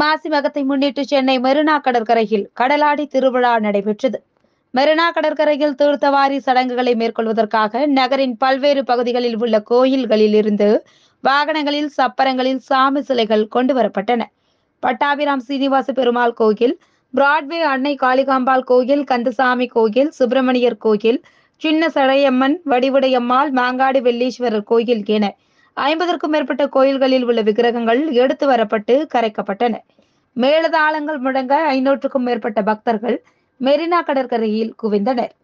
மாசி மகத்தை முன்னிட்டு சென்னை மெரினா கடற்கரையில் கடலாடி திருவிழா நடைபெற்றது மெரினா கடற்கரையில் தீர்த்தவாரி சடங்குகளை மேற்கொள்வதற்காக நகரின் பல்வேறு பகுதிகளில் உள்ள கோயில்களில் இருந்து வாகனங்களில் சப்பரங்களில் சாமி சிலைகள் கொண்டு வரப்பட்டன பட்டாபிராம் சீனிவாச பெருமாள் கோயில் பிராட்வே அன்னை காளிகாம்பாள் கோயில் கந்தசாமி கோயில் சுப்பிரமணியர் கோயில் சின்ன சடையம்மன் வடிவுடையம்மாள் மாங்காடு வெள்ளீஸ்வரர் கோயில் என ஐம்பதற்கும் மேற்பட்ட கோயில்களில் உள்ள விக்கிரகங்கள் எடுத்து வரப்பட்டு கரைக்கப்பட்டன மேலதாளங்கள் முழங்க ஐநூற்றுக்கும் மேற்பட்ட பக்தர்கள் மெரினா கடற்கரையில் குவிந்தனர்